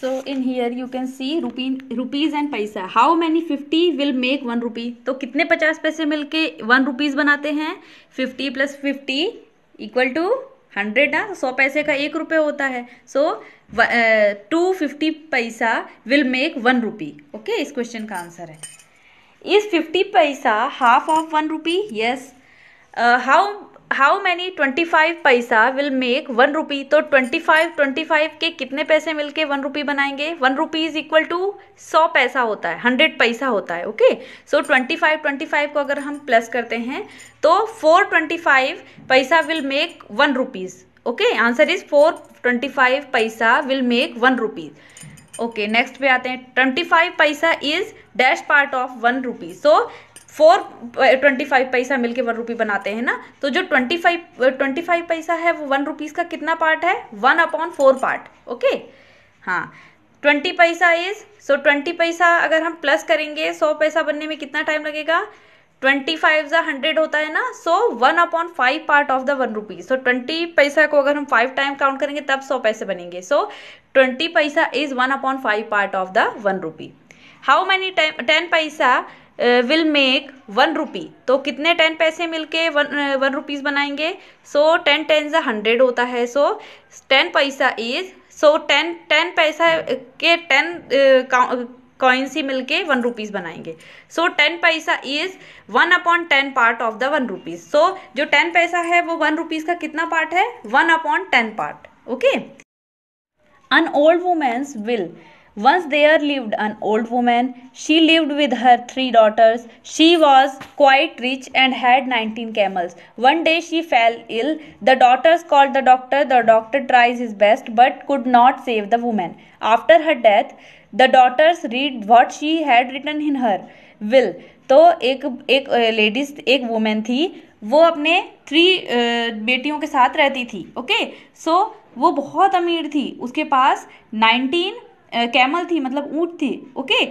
So in here you can see rupee rupees and paisa how many fifty will make one rupee तो कितने पचास पैसे मिल के one rupees बनाते हैं fifty plus fifty equal to hundred ना सौ पैसे का एक रुपये होता है so two fifty paisa will make one rupee okay इस क्वेश्चन का आंसर है is fifty paisa half of one rupee yes how how many twenty five paisa will make one rupee तो ट्वेंटी फाइव ट्वेंटी फाइव के कितने पैसे मिलके वन रुपी बनाएंगे one rupee is equal to सौ पैसा होता है हंड्रेड पैसा होता है okay so twenty five twenty five को अगर हम प्लस करते हैं तो four twenty five paisa will make one rupees okay answer is four twenty five paisa will make one rupees okay next पे आते हैं twenty five paisa is dash part of one rupees so four twenty five paisa मिलके one रुपी बनाते हैं ना तो जो twenty five twenty five पैसा है वो वन रुपीज़ का कितना पार्ट है one upon four part okay हाँ twenty paisa is so twenty paisa अगर हम प्लस करेंगे सौ पैसा बनने में कितना टाइम लगेगा ट्वेंटी फाइव ज़ा हंड्रेड होता है ना so one upon five part of the one rupees so twenty paisa को अगर हम फाइव टाइम काउंट करेंगे तब सौ पैसे बनेंगे so twenty paisa is one upon five part of the one rupee how many time ten paisa will make one rupee तो कितने टेन पैसे मिलके के वन वन रुपीज़ बनाएंगे सो टेन टेन ज हंड्रेड होता है so ten paisa is so ten ten paisa के टेन कॉइन्स ही मिलके वन रुपीज़ बनाएंगे so ten paisa is one upon ten part of the one rupees so जो टेन पैसा है वो वन रुपीज़ का कितना पार्ट है one upon ten part okay an old women's will Once there lived an old woman. She lived with her three daughters. She was quite rich and had 19 camels. One day she fell ill. The daughters called the doctor. The doctor tried his best but could not save the woman. After her death, the daughters read what she had written in her will. तो एक एक ladies एक women थी वो अपने three बेटियों के साथ रहती थी ओके सो so, वो बहुत अमीर थी उसके पास नाइनटीन कैमल थी मतलब ऊँट थी ओके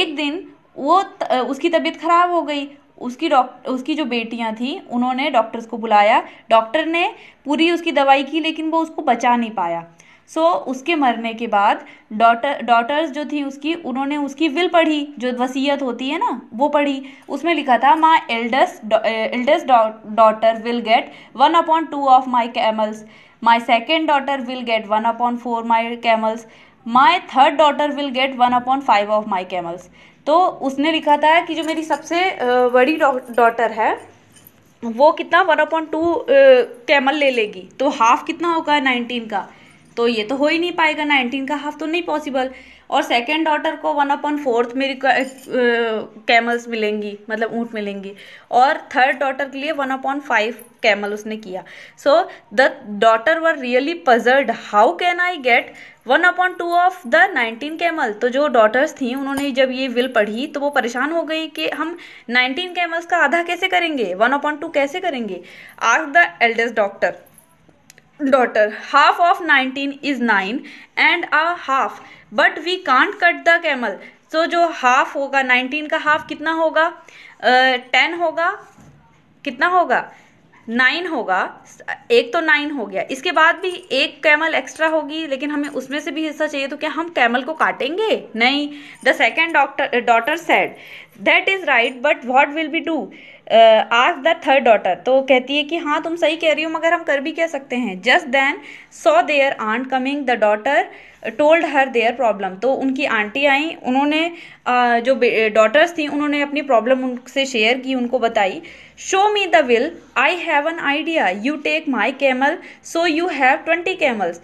एक दिन वो त, उसकी तबीयत खराब हो गई उसकी डॉक्टर उसकी जो बेटियां थी उन्होंने डॉक्टर्स को बुलाया डॉक्टर ने पूरी उसकी दवाई की लेकिन वो उसको बचा नहीं पाया सो so, उसके मरने के बाद डॉटर डॉटर्स जो थी उसकी उन्होंने उसकी विल पढ़ी जो वसीयत होती है ना वो पढ़ी उसमें लिखा था my eldest eldest daughter will get one upon two of my camels my second daughter will get one upon four my camels my third daughter will get one upon five of my camels तो उसने लिखा था कि जो मेरी सबसे बड़ी daughter है वो कितना वन अपॉन टू कैमल ले लेगी तो हाफ कितना होगा नाइनटीन का तो ये तो हो ही नहीं पाएगा नाइनटीन का हाफ तो नहीं पॉसिबल और सेकेंड डॉटर को वन अपॉन फोर्थ मेरी कैमल्स मिलेंगी मतलब ऊँट मिलेंगी और थर्ड डॉटर के लिए वन अपॉन फाइव कैमल उसने किया so the daughter were really puzzled how can I get one upon two of the nineteen camel तो जो डॉटर्स थी उन्होंने जब ये विल पढ़ी तो वो परेशान हो गई कि हम नाइनटीन कैमल्स का आधा कैसे करेंगे वन अपॉन टू कैसे करेंगे आज the eldest doctor daughter half of 19 is 9 and a half but we can't cut the camel so जो half होगा 19 का half कितना होगा टेन uh, होगा कितना होगा नाइन होगा एक तो नाइन हो गया इसके बाद भी एक कैमल एक्स्ट्रा होगी लेकिन हमें उसमें से भी हिस्सा चाहिए तो क्या हम कैमल को काटेंगे नहीं the second doctor daughter said that is right but what will be do आज द थर्ड डॉटर तो कहती है कि हाँ तुम सही कह रही हो मगर हम कर भी कह सकते हैं just then saw their aunt coming the daughter told her their problem तो उनकी आंटी आई उन्होंने uh, जो डॉटर्स थी उन्होंने अपनी प्रॉब्लम उनसे शेयर की उनको बताई show me the will I have an idea you take my camel so you have twenty camels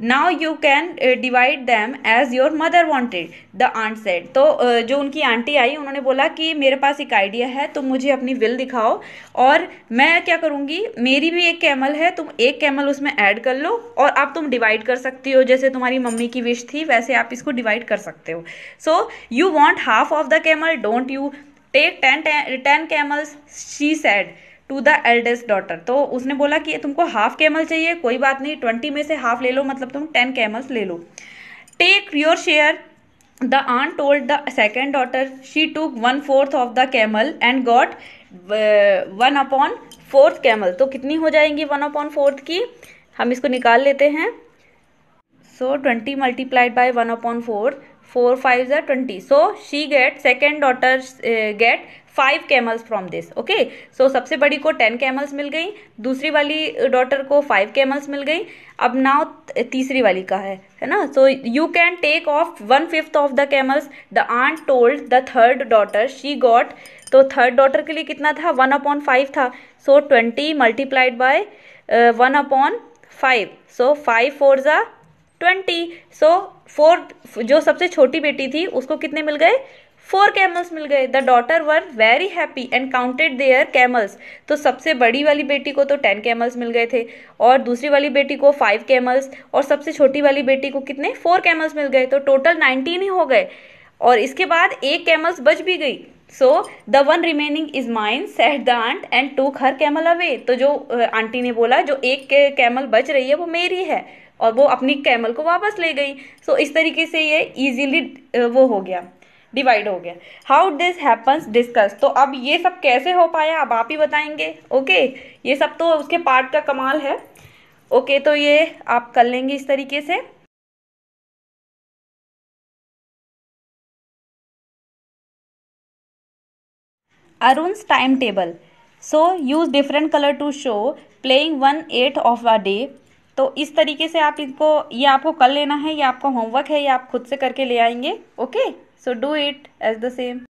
now you can divide them as your mother wanted the aunt said तो uh, जो उनकी aunty आई उन्होंने बोला कि मेरे पास एक idea है तुम मुझे अपनी विल दिखाओ और मैं क्या करूँगी मेरी भी एक कैमल है तुम एक कैमल उसमें ऐड कर लो और अब तुम डिवाइड कर सकती हो जैसे तुम्हारी मम्मी की विश थी वैसे आप इसको डिवाइड कर सकते हो so you want half of the camel don't you take ten ten camels she said to the eldest daughter तो उसने बोला कि तुमको हाफ कैमल चाहिए कोई बात नहीं ट्वेंटी में से हाफ ले लो मतलब तुम टेन कैमल्स ले लो take your share the aunt told the second daughter she took one fourth of the camel and got one upon fourth camel तो कितनी हो जाएंगी वन अपॉन फोर्थ की हम इसको निकाल लेते हैं so twenty multiplied by one upon four four five are twenty so she get second daughter get five camels from this okay so सबसे बड़ी को टेन कैमल्स मिल गई दूसरी वाली डॉटर uh, को फाइव कैमल्स मिल गई अब नाउ uh, तीसरी वाली का है है ना so you can take off one fifth of the camels the aunt told the third daughter she got तो थर्ड डॉटर के लिए कितना था वन अपॉन फाइव था so twenty multiplied by one upon five so five four are twenty so four जो सबसे छोटी बेटी थी उसको कितने मिल गए फोर कैमल्स मिल गए the daughter were very happy and counted their camels तो सबसे बड़ी वाली बेटी को तो टेन कैमल्स मिल गए थे और दूसरी वाली बेटी को फाइव कैमल्स और सबसे छोटी वाली बेटी को कितने फोर कैमल्स मिल गए तो टोटल नाइनटीन ही हो गए और इसके बाद एक कैमल्स बच भी गई so the one remaining is mine said the aunt and took her camel away तो जो आंटी ने बोला जो एक कैमल बच रही है वो मेरी है और वो अपनी कैमल को वापस ले गई सो so, इस तरीके से ये इजीली वो हो गया डिवाइड हो गया हाउ दिस हैपन्स डिस्कस तो अब ये सब कैसे हो पाया अब आप ही बताएंगे ओके ये सब तो उसके पार्ट का कमाल है ओके तो ये आप कर लेंगे इस तरीके से Arun's time table so use different colour to show playing one eight of a day तो इस तरीके से आप इनको ये आपको कर लेना है ये आपका होमवर्क है ये आप खुद से करके ले आएंगे okay okay? So do it as the same.